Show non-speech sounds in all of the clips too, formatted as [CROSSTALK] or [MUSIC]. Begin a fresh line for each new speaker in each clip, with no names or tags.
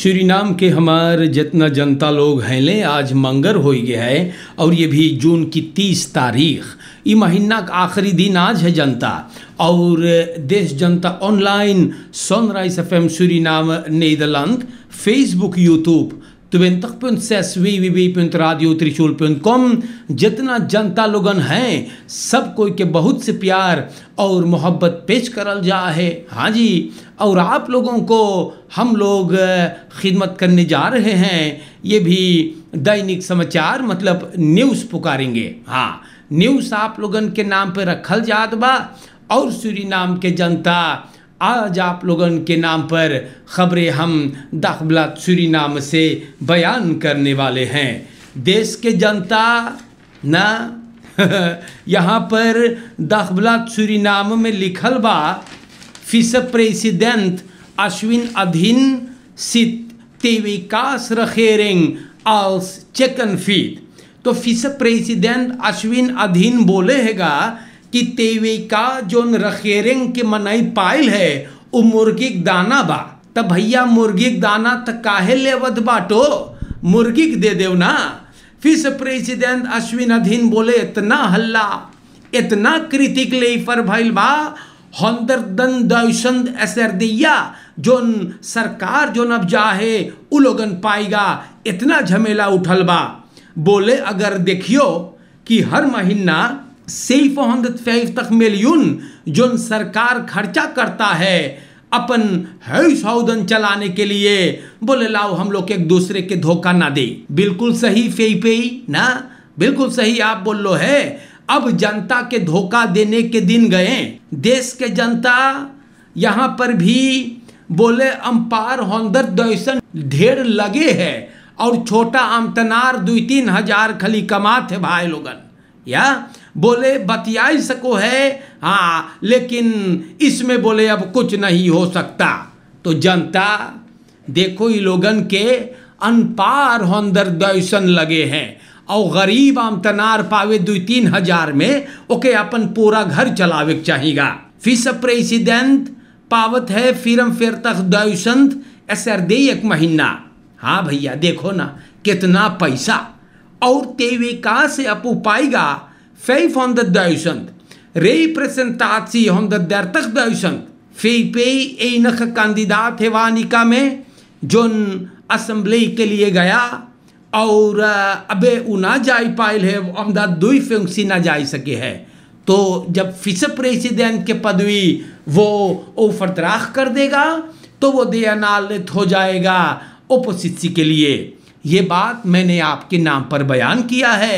श्री नाम के हमार जितना जनता लोग हैं ले आज मंगर हो गया है और ये भी जून की तीस तारीख इ महीना का आखिरी दिन आज है जनता और देश जनता online sunrise F M Shri नाम नीदरलैंड फेसबुक यूट्यूब 20.6 www.radiotrichul.com जितना जनता लोगन हैं सब कोई के बहुत से प्यार और मोहब्बत पेश करल जा है हाँ जी और आप लोगों को हम लोग खिदमत करने जा रहे हैं ये भी दैनिक समाचार मतलब न्यूज़ पुकारेंगे हाँ न्यूज़ आप लोगन के नाम पर रखल जात बा और सूरी नाम के जनता आज आप लोगों के नाम पर खबरें हम दाखबला सूरी नाम से बयान करने वाले हैं देश के जनता ना [LAUGHS] यहाँ पर दाखबला सूरी नाम में लिखल बा फिस प्रेसिडेंट अश्विन अधीन सित तेविकास रखेरिंग आल्स चेकन फीट तो फिस प्रेसिडेंट अश्विन अधीन बोले हैगा कि तेवे का जो रखेरेंग के मनाई पायल है वो मुर्गी दाना बा तब भैया मुर्गी दाना तो काहे ले बाटो मुर्गी दे देव ना फिस प्रेसिडेंट अश्विन अधीन बोले इतना हल्ला इतना क्रिटिक ले पर भाई बा हंदर दन दौसंद असर दिया जो सरकार जो अब जाहे उ लोगन पाएगा इतना झमेला उठल बा बोले अगर देखियो कि हर महीना 750 मिलियन जो सरकार खर्चा करता है अपन है सौदन चलाने के लिए बोले लाओ हम लोग एक दूसरे के धोखा ना दे बिल्कुल सही फेई पेई ना बिल्कुल सही आप बोल लो है अब जनता के धोखा देने के दिन गए देश के जनता यहाँ पर भी बोले अंपार होंदर दैसन ढेर लगे है और छोटा अमतनार दो तीन हजार खली कमा थे भाई लोगन या बोले बतियाई सको है हाँ लेकिन इसमें बोले अब कुछ नहीं हो सकता तो जनता देखो ये लोगन के अनपार हंदर दैसन लगे हैं और गरीब आमतनार पावे दो तीन हजार में ओके अपन पूरा घर चलावे चाहेगा फिस प्रेसिडेंट पावत है फिरम फिर तक दैसंत एसर दे एक महीना हाँ भैया देखो ना कितना पैसा और तेविका कहाँ से अपू पाएगा 500.000. Representatie 130.000. VP enige kandidaat है वानिका में जो असम्बली के लिए गया और अबे उना जा पायल है अमदा दुई फंक्सी ना जा सके है तो जब फिस प्रेसिडेंट के पदवी वो ओफरतराख कर देगा तो वो दयानालित हो जाएगा ओपोसिसी के लिए ये बात मैंने आपके नाम पर बयान किया है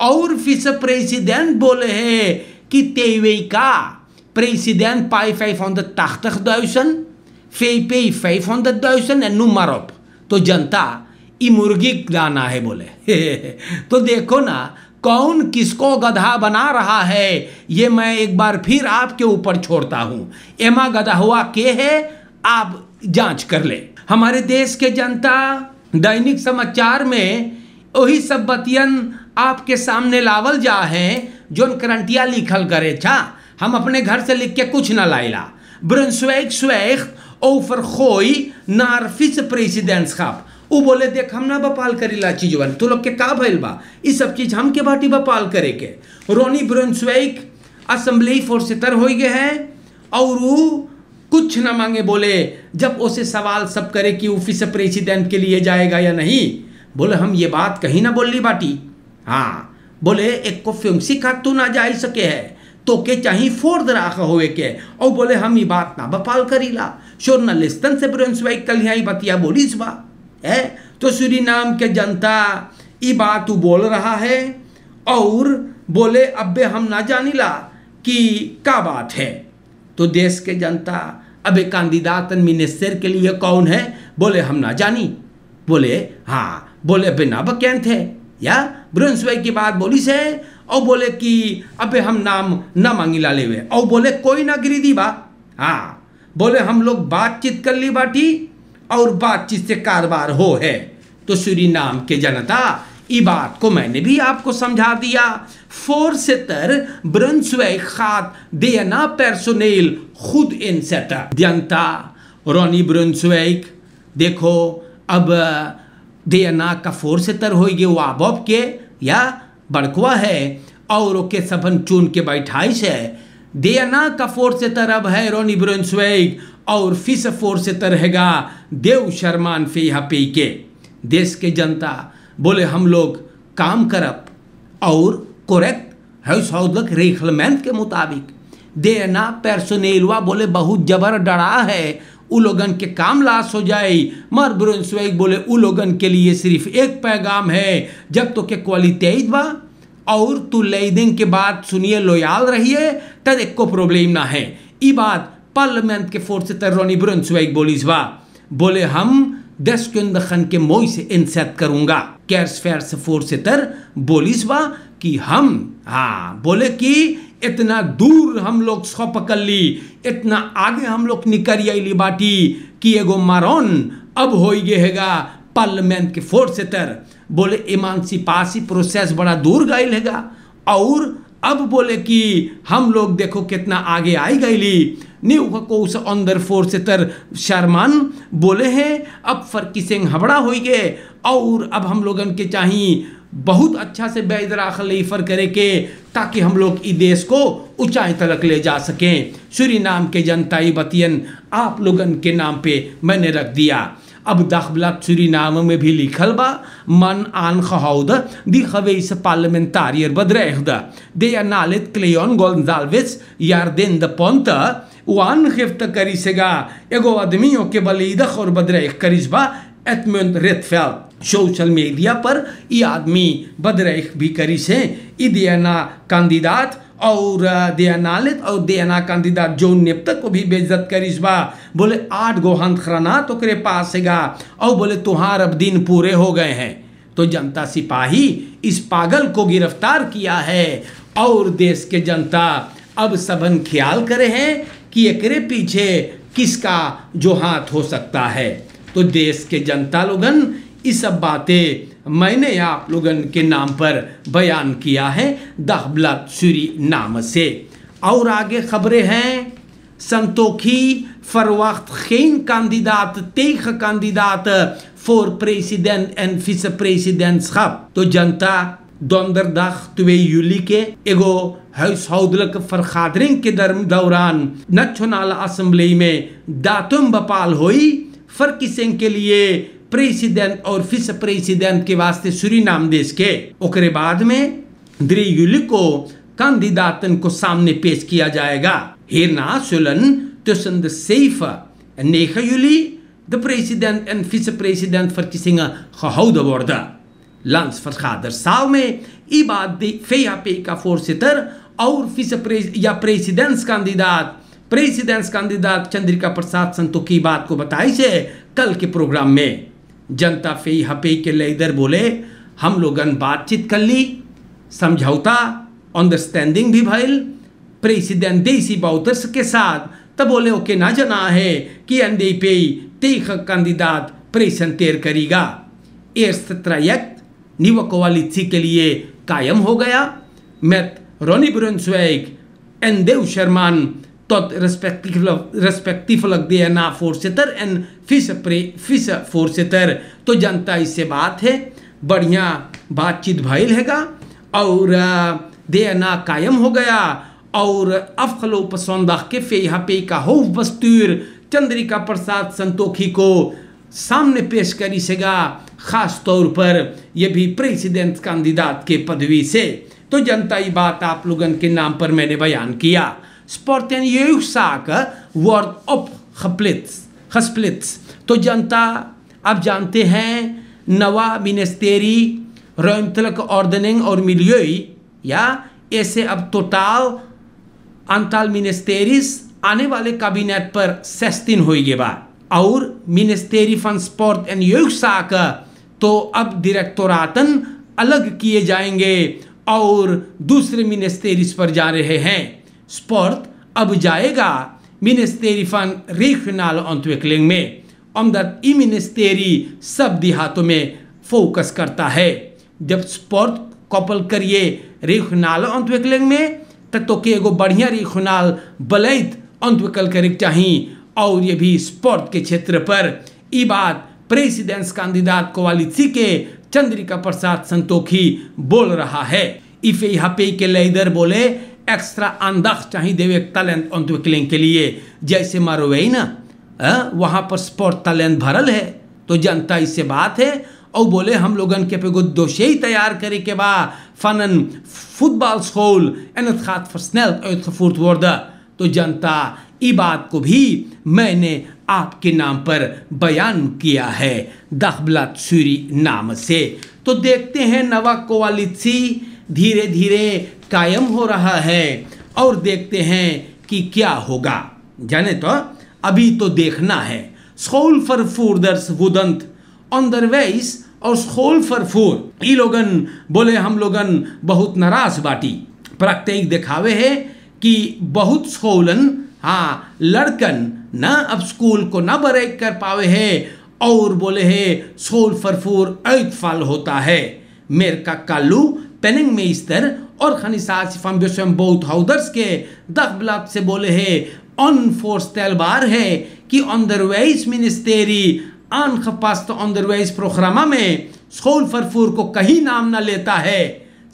और फिस प्रेसिडेंट बोले है कि तेवे Our vicepresident boleh que TWK, president paai 580.000, VP 500.000 en noem maar op. तो जनता ये मुर्गी दाना है बोले [LAUGHS] तो देखो ना कौन किसको गधा बना रहा है ये मैं एक बार फिर आपके ऊपर छोड़ता हूँ एमा गधा हुआ के है आप जांच कर ले हमारे देश के जनता दैनिक समाचार में वही सब बतियन आपके सामने लावल जा है जो करंटिया लिखल करे छा हम अपने घर से लिख के कुछ ना लाइला ब्रंस्वेग ओ ओफर खोई नारफिस प्रेसिडेंट्स खाप वो बोले देख हम ना बपाल चीज चीजवन तू लोग के का भैल बा इस सब चीज हम के बाटी बपाल करे के रोनी ब्रंस्वेग असम्बली फोर तर हो गए हैं और वो कुछ ना मांगे बोले जब उसे सवाल सब करे कि ऑफिस प्रेसिडेंट के लिए जाएगा या नहीं बोले हम ये बात कहीं ना बोल ली बाटी हाँ बोले एक को फ्योंसी का तू ना जा सके है तो के चाहे फोर्द राखा हो के और बोले हम ये बात ना बपाल करीला शोर न से ब्रंस ब्रोन्सवाइक कल यहाँ बतिया बोली इस बा है तो सूरी नाम के जनता ये बात तू बोल रहा है और बोले अबे हम ना ला कि का बात है तो देश के जनता अबे कैंडिदात मिनिस्टर के लिए कौन है बोले हम ना जानी बोले हाँ बोले अबे ना बकैन थे या ब्रुन्सवेग की बात बोली से और बोले कि अबे हम नाम ना मांगी लाले हुए और बोले कोई ना गिरी दी बा हाँ बोले हम लोग बातचीत कर ली बाटी और बातचीत से कारोबार हो है तो श्री नाम के जनता ये बात को मैंने भी आपको समझा दिया फोर से तर ब्रंसवेग खात देना पर्सोनेल खुद इन सेटर जनता रोनी ब्रंसवेग देखो अब देना का फोर्स तर होइगे वा बब के या बड़कुआ है और के सभन चुन के बैठाइश है देना का फोर्स तर अब है रोनी ब्रोन्सवेग और फिस फोर्स तर हैगा देव शर्मान फे यहाँ पे के देश के जनता बोले हम लोग काम करप और कोरेक्ट हाउस हाउस रेखलमेंट के मुताबिक देना पर्सोनेलवा बोले बहुत जबर डरा है उ लोगन के काम लाश हो जाए मर ब्रोन स्वेग बोले उ लोगन के लिए सिर्फ एक पैगाम है जब तो के क्वालिटी बा और तू लेदिन के बाद सुनिए लोयाल रहिए तद को प्रॉब्लम ना है ये बात पार्लियामेंट के फोर्स से तर्रोनी ब्रोन स्वेग बोली बा बोले हम के दखन के मोई से इंसत करूंगा कैर्स फेयर से फोर्स से तर बोलिस बा कि हम हाँ बोले कि इतना दूर हम लोग सौ पकड़ ली इतना आगे हम लोग निकल आई बाटी कि एगो मारोन अब हो गए हैगा पार्लियामेंट के फोर्स तर बोले इमानसिपासी प्रोसेस बड़ा दूर गई हैगा और अब बोले कि हम लोग देखो कितना आगे आई गईली न्यू उस अंदर फोर्स तर शर्मान बोले हैं अब फरकी सिंह हबड़ा हो गए और अब हम लोगन के चाहिए बहुत अच्छा से बैदर आखलीफर करे के ताकि हम लोग इस देश को ऊंचाई तलक ले जा सकें श्री नाम के जनताई बतियन आप लोगन के नाम पे मैंने रख दिया अब दाखिला श्री नाम में भी लिखल बा मन आन खहौद दिखवे इस पार्लियामेंटारियर बदरहद दे या नालित क्लेन गोल्जालवेस यार देन द पोंत खिफ्त करी सेगा एगो आदमियों के बलिदख और बदरह करिश्बा एतमेंट रेतफेल सोशल मीडिया पर ये आदमी बदरेख भी करी से ये देना कांदीदात और लेत और देना कांदीदात जो नेपता को भी बेइज्जत करी बा बोले आठ गोहंत खराना तो करे पास और बोले तुम्हार अब दिन पूरे हो गए हैं तो जनता सिपाही इस पागल को गिरफ्तार किया है और देश के जनता अब सबन ख्याल करे हैं कि एक पीछे किसका जो हाथ हो सकता है तो देश के जनता लोगन ये सब बातें मैंने आप लोगन के नाम पर बयान किया है दहबलत सूरी नाम से और आगे खबरें हैं संतोखी फरवक्त खेन कैंडिडात तेख कैंडिडात फॉर प्रेसिडेंट एंड फिस प्रेसिडेंट खब तो जनता दोंदर तुवे यूली के एगो ke ego huishoudelijke vergadering ke dauran nationale assemblée में datum bepaal हुई फरकिसिंग के लिए प्रेसिडेंट और फिस प्रेसिडेंट के वास्ते सुरीनाम देश के ओकरे बाद में द्रेयुल को कंदिदातन को सामने पेश किया जाएगा हेरना सुलन तुसन द सेफ नेखयुली द प्रेसिडेंट एंड फिस प्रेसिडेंट फर किसिंग खहौद वर्द लंस फरखादर साव में इबाद दी फेयापे का फोर्सिटर और फिस प्रेसिडेंट कैंडिडेट प्रेसिडेंट कैंडिडेट चंद्रिका प्रसाद संतो की बात को बताई से कल के प्रोग्राम में जनता फे हपे के लिए इधर बोले हम लोगन बातचीत कर ली समझौता अंडरस्टैंडिंग भी भाई प्रेसिडेंट देसी बाउतर्स के साथ तब बोले ओके ना जना है कि अंदे पे तीख कैंडिडेट तेर करेगा एर्स ट्रायक्ट निवकोवालिची के लिए कायम हो गया मैथ रोनी ब्रुनस्वेग देव शर्मान tot respectievelijk DNA voorzitter en vice-voorzitter तो जनता इससे बात है बढ़िया बातचीत भैल हैगा और देना कायम हो गया और अफलो पसंदा के फे यहाँ पे का हो बस्तूर चंद्रिका प्रसाद संतोखी को सामने पेश करी सेगा खास तौर पर यह भी प्रेसिडेंट कैंडिडेट के पदवी से तो जनता ये बात आप लोगन के नाम पर मैंने बयान किया sport en jeugdzaken wordt opgeplitst, gesplitst. तो जनता आप जानते हैं नवा मिनिस्टेरी ruimtelijke ordening और milieu या ऐसे अब टोटाल अंताल मिनिस्टेरीज आने वाले कैबिनेट पर 16 होगी बात और मिनिस्टेरी फन स्पोर्ट एंड योग तो अब डायरेक्टोरातन अलग किए जाएंगे और दूसरे मिनिस्टेरीज पर जा रहे हैं sport abujaiga ministerie van regionale ontwikkeling में omdat ई मिनिस्टेरी शब्द देहातों में फोकस करता है जब स्पोर्ट कॉपल करिए रेखुनाल अंतविकलिंग में तो के एगो बढ़िया रेखुनाल बलैत अंतविकल करेक चाहिए और ये भी स्पोर्ट के क्षेत्र पर ई बात प्रेसिडेंस कैंडिडेट कोवालिसी के चंद्रिका प्रसाद संतोखी बोल रहा है इफे यहाँ पे के लेदर बोले एक्स्ट्रा aandacht चाहिए देवे टैलेंट ontwikkeling के लिए जैसे मारोवेई ना हाँ, वहाँ पर स्पोर्ट टैलेंट भरल है तो जनता इससे बात है और बोले हम लोगन के पे गो दोषे ही तैयार करे के बा फनन फुटबॉल स्कूल एन het gaat versneld uitgevoerd worden तो जनता ई बात को भी मैंने आपके नाम पर बयान किया है दखबला सूरी नाम से तो देखते हैं नवा कोवालिसी धीरे धीरे कायम हो रहा है और देखते हैं कि क्या होगा जाने तो अभी तो देखना है फॉर फूर दर्स वुदंत ऑन दर वेस और फॉर फूर ई लोगन बोले हम लोगन बहुत नाराज बाटी प्रैक्टिक दिखावे है कि बहुत स्कूलन हाँ लड़कन ना अब स्कूल को ना ब्रेक कर पावे है और बोले है सोल फरफूर ऐतफाल होता है मेर का कालू और penningmeester, organisatie van bus- en boothouders, dagblad se bole hai, onvoorstelbaar है कि अंडरवाइज मिनिस्टेरी अनखपस्त अंडरवाइज प्रोग्राम में स्कूल फरफूर को कहीं नाम न लेता है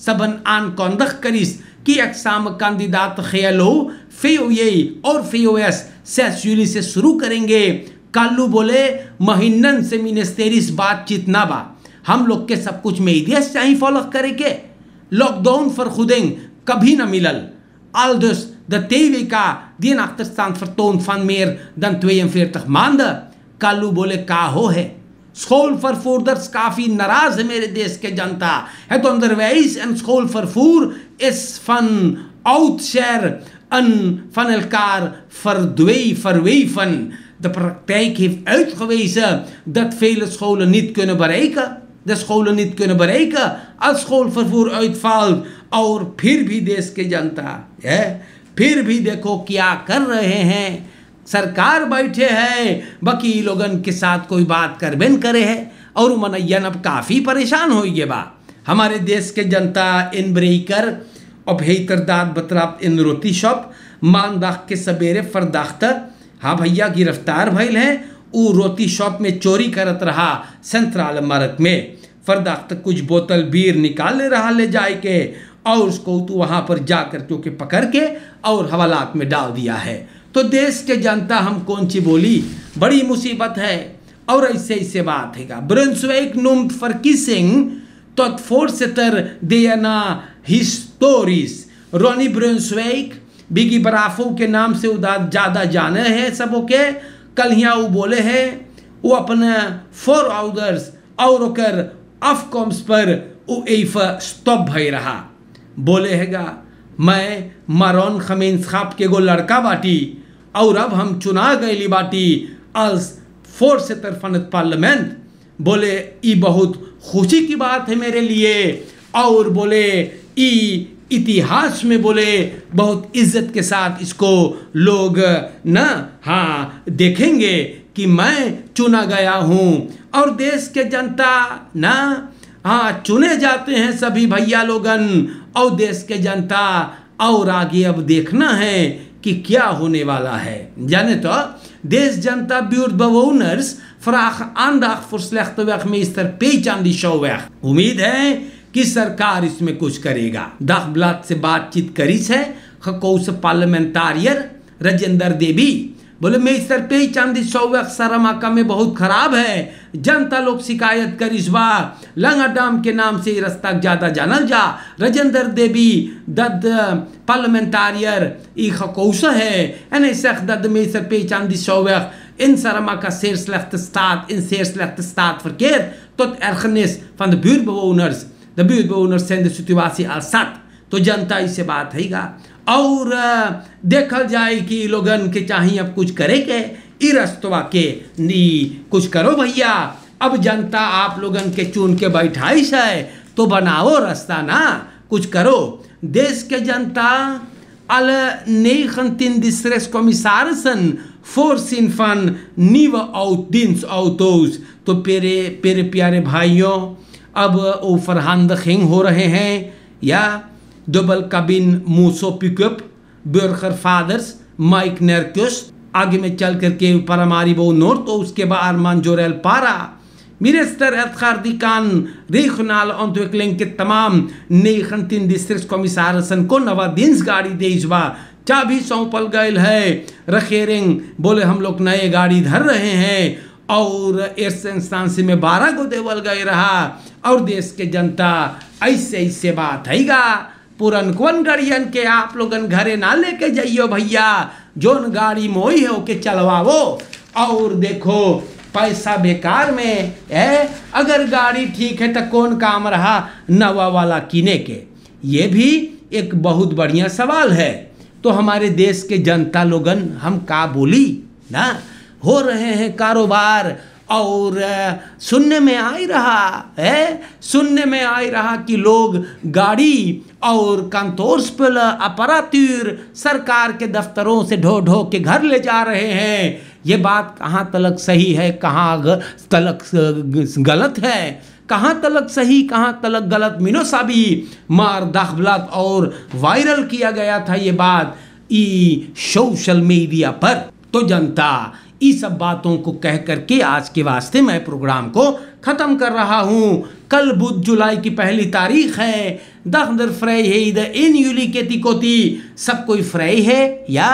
सबन आन कौंदख करिस कि अकसाम कैंडिदात ख्याल हो फेओए और फेओएस सैसुली से शुरू करेंगे कालू बोले महीनन से मिनिस्टेरी बातचीत ना बा हम लोग के सब कुछ मीडिया से ही फॉलो करेंगे lockdown vergoeding, milal. Al dus de TWK die een achterstand vertoont van meer dan 42 maanden. Kalu bole ka ho hai. schoolvervoerders काफी नाराज है मेरे देश के जनता het onderwijs en schoolvervoer is van oudsher en van elkaar verdwee, verweven. De praktijk heeft uitgewezen dat vele scholen niet kunnen bereiken de scholen niet kunnen bereiken als schoolvervoer uitvalt और फिर भी देश के जनता है फिर भी देखो क्या कर रहे हैं सरकार बैठे हैं बाकी लोगन के साथ कोई बात करबेन करे है और मनैयन अब काफ़ी परेशान हो ये बा हमारे देश के जनता इन ब्रेकर अब हेतरदाद बतराब इन रोती शॉप मानदाख के सवेरे फरदाख्तर हाँ भैया गिरफ्तार भैल हैं ऊ रोती शॉप में चोरी करत रहा सेंट्रल मार्ग में फरदाख्त कुछ बोतल बीर निकाल रहा ले जाए के और उसको तो वहाँ पर जाकर क्योंकि पकड़ के और हवालात में डाल दिया है तो देश के जनता हम कौन सी बोली बड़ी मुसीबत है और ऐसे ऐसे बात है ब्रंसवेक नुम फरकी सिंह तो तर देना हिस्टोरिस रोनी ब्रंसवेक बिगी बराफो के नाम से उदा ज़्यादा जाने हैं सबों के कल यहाँ वो बोले हैं वो अपना फोर आउदर्स और अफ कॉम्स पर वो एफ स्टॉप भई रहा बोले हैगा मैं मारोन खमीन साहब के गो लड़का बाटी और अब हम चुना गए बाटी अल्स फोर से तरफ पार्लियामेंट बोले ई बहुत खुशी की बात है मेरे लिए और बोले ई इतिहास में बोले बहुत इज्जत के साथ इसको लोग ना हाँ देखेंगे कि मैं चुना गया हूँ और देश के जनता ना हाँ चुने जाते हैं सभी भैया लोगन और देश के जनता और आगे अब देखना है कि क्या होने वाला है जाने तो देश Deze janta buurtbewoners vragen aandacht voor slechte wegmeester Peetjan die show weg. उम्मीद है कि सरकार इसमें कुछ करेगा दाखबलात से बातचीत करी है खकौस पार्लियामेंटारियर राजेंद्र देवी बोले मैं इस पे ही चांदी सौ सारा माका में बहुत खराब है जनता लोग शिकायत कर इस बार लंगा डाम के नाम से रास्ता ज़्यादा जानल जा राजेंद्र देवी दद पार्लियामेंटारियर ई खकौस है एन सख दद मेरी सर पे चांदी सौ in Saramaka zeer slechte staat, in zeer slechte staat तो tot ergernis van de buurtbewoners. dhe bydd në सुतिवासी आल alsat तो जनता इसे बात हैगा और देखल जाए कि लोगन के चाहिए अब कुछ करे के इ रस्तवा के नी कुछ करो भैया अब जनता आप लोगन के चुन के बैठाई है तो बनाओ रास्ता ना कुछ करो देश के जनता अल नेखन तीन दिसरेस कमिसार सन फोर्स इन फन नीव आउट दिन आउटोज तो पेरे पेरे प्यारे भाइयों अब वो फरहान दखिंग हो रहे हैं या डबल कबिन मूसो पिकअप बर्कर फादर्स माइक नेरक्स आगे में चल करके परमारी बो नोर तो उसके बाद जोरेल पारा कान रेख नाल अंतविकलिंग के तमाम Edgardikan regionale डिस्ट्रिक्ट कमिश्नर सन को नवा दिन गाड़ी दे deiswa चाबी सौंपल गए है रखेरिंग बोले हम लोग नए गाड़ी धर रहे हैं और इस इंस्टांसी में बारह गो देवल गए रहा और देश के जनता ऐसे ऐसे बात है पुरन कौन गड़ियन के आप लोगन घरे ना लेके जाइयो भैया जोन गाड़ी मोई है ओके चलवाओ और देखो पैसा बेकार में है अगर गाड़ी ठीक है तो कौन काम रहा नवा वाला किने के ये भी एक बहुत बढ़िया सवाल है तो हमारे देश के जनता लोगन हम का बोली ना हो रहे हैं कारोबार और सुनने में आ ही रहा है सुनने में आ ही रहा कि लोग गाड़ी और कंतोर्सपल अपरातूर सरकार के दफ्तरों से ढो ढो के घर ले जा रहे हैं ये बात कहाँ तलक सही है कहाँ तलक गलत है कहाँ तलक सही कहाँ तलक गलत मिनोसा भी मार दाखलत और वायरल किया गया था ये बात ई सोशल मीडिया पर तो जनता इस सब बातों को कह करके आज के वास्ते मैं प्रोग्राम को ख़त्म कर रहा हूँ कल बुध जुलाई की पहली तारीख है दख दर फ्रे है इधर इन यूली के तिकोती सब कोई फ्रे है या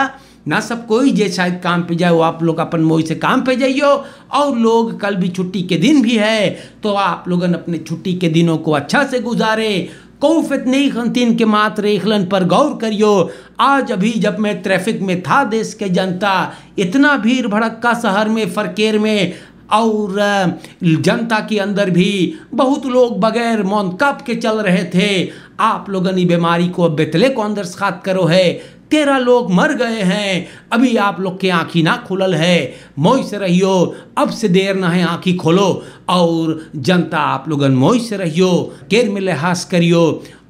ना सब कोई जे शायद काम पे जाए वो आप लोग अपन मोई से काम पे जाइयो और लोग कल भी छुट्टी के दिन भी है तो आप लोग अपने छुट्टी के दिनों को अच्छा से गुजारे कोविड-19 के मातरेखलन पर गौर करियो आज अभी जब मैं ट्रैफिक में था देश के जनता इतना भीड़ भड़क का शहर में फरकेर में और जनता के अंदर भी बहुत लोग बगैर मौन कप के चल रहे थे आप लोग ने बीमारी को बेतले को अंदर खात करो है तेरह लोग मर गए हैं अभी आप लोग के आँखी ना खुलल है मोई से रहियो अब से देर ना है आँखी खोलो और जनता आप लोगन मोई से रहियो केर में लिहाज करियो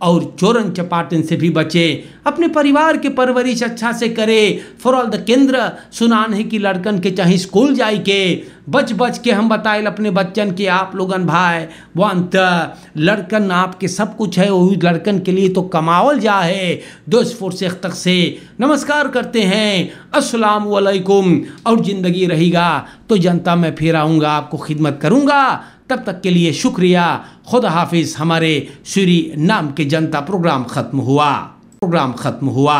और चोरन चपाटन से भी बचें अपने परिवार के परवरिश अच्छा से करें फॉर ऑल द केंद्र सुनान है कि लड़कन के चाहे स्कूल जाए के बच बच के हम बताए अपने बच्चन के आप लोगन भाई वंत लड़कन आपके सब कुछ है वही लड़कन के लिए तो कमावल जा है दोस्त से तक से नमस्कार करते हैं असलकुम और ज़िंदगी रहेगा तो जनता मैं फिर आऊँगा आपको खिदमत करूँगा तब तक के लिए शुक्रिया खुदा हाफिज़ हमारे श्री नाम के जनता प्रोग्राम ख़त्म हुआ प्रोग्राम ख़त्म हुआ